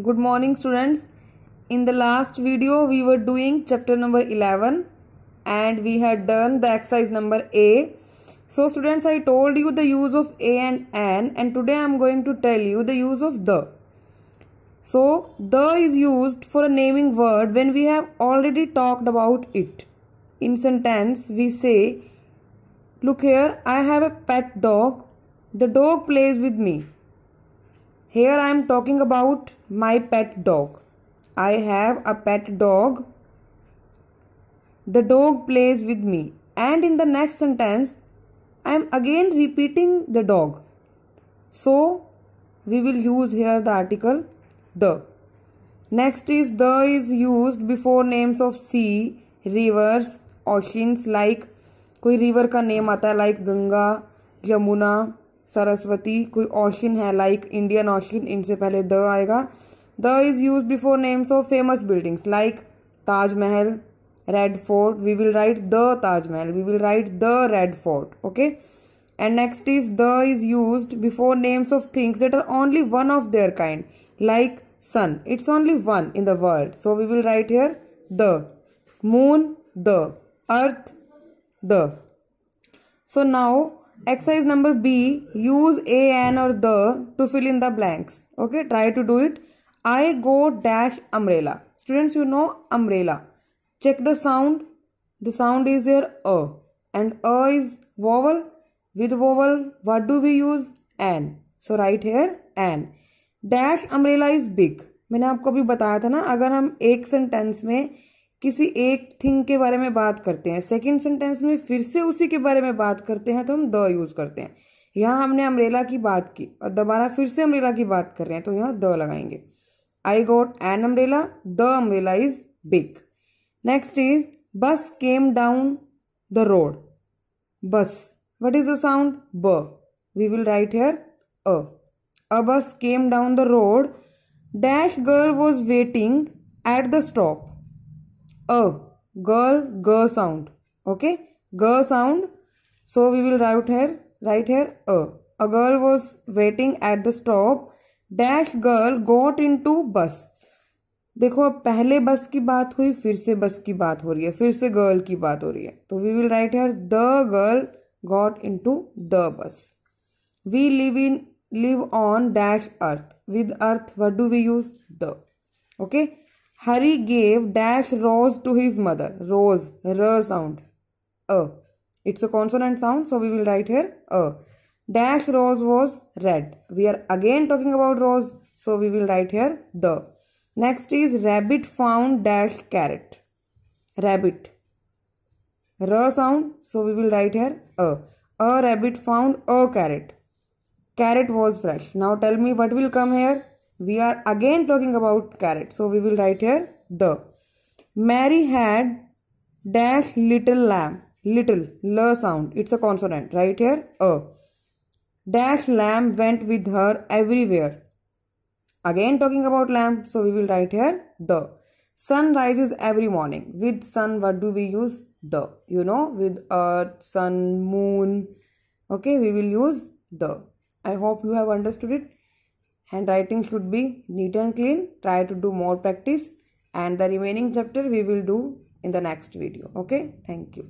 good morning students in the last video we were doing chapter number 11 and we had done the exercise number a so students i told you the use of a and an and today i'm going to tell you the use of the so the is used for a naming word when we have already talked about it in sentence we say look here i have a pet dog the dog plays with me here I am talking about my pet dog. I have a pet dog. The dog plays with me. And in the next sentence, I am again repeating the dog. So, we will use here the article the. Next is the is used before names of sea, rivers, oceans like कोई river का name आता है like Ganga Yamuna Saraswati कोई ocean है like Indian ocean इनसे पहले the आएगा the is use before names of famous buildings like Taj Mahal Red Fort we will write the Taj Mahal we will write the Red Fort okay and next is the is use before names of things it are only one of their kind like sun it's only one in the world so we will write here the moon the earth the so now exercise number B use A N और the to fill in the blanks okay try to do it I go dash umbrella students you know umbrella check the sound the sound is air a and a is vowel with vowel what do we use an so write here an dash umbrella is big मैंने आपको अभी बताया था ना अगर हम एक sentence में किसी एक थिंग के बारे में बात करते हैं सेकंड सेंटेंस में फिर से उसी के बारे में बात करते हैं तो हम द यूज़ करते हैं यहाँ हमने अम्ब्रेला की बात की और दोबारा फिर से अम्ब्रेला की बात कर रहे हैं तो यहाँ द लगाएंगे I got an umbrella the umbrella is big next is bus came down the road bus what is the sound b we will write here a a bus came down the road dash girl was waiting at the stop a girl g sound okay g sound so we will write here write here a a girl was waiting at the stop dash girl got into bus देखो अब पहले बस की बात हुई फिर से बस की बात हो रही है फिर से गर्ल की बात हो रही है तो we will write here the girl got to the bus we live in live on dash earth with earth what do we use the okay Hari gave dash rose to his mother. Rose, r sound. A. It's a consonant sound, so we will write here a. Dash rose was red. We are again talking about rose, so we will write here the. Next is rabbit found dash carrot. Rabbit. R sound, so we will write here a. A rabbit found a carrot. Carrot was fresh. Now tell me what will come here? we are again talking about carrot so we will write here the mary had dash little lamb little l sound it's a consonant right here a dash lamb went with her everywhere again talking about lamb so we will write here the sun rises every morning with sun what do we use the you know with earth sun moon okay we will use the i hope you have understood it handwriting should be neat and clean try to do more practice and the remaining chapter we will do in the next video okay thank you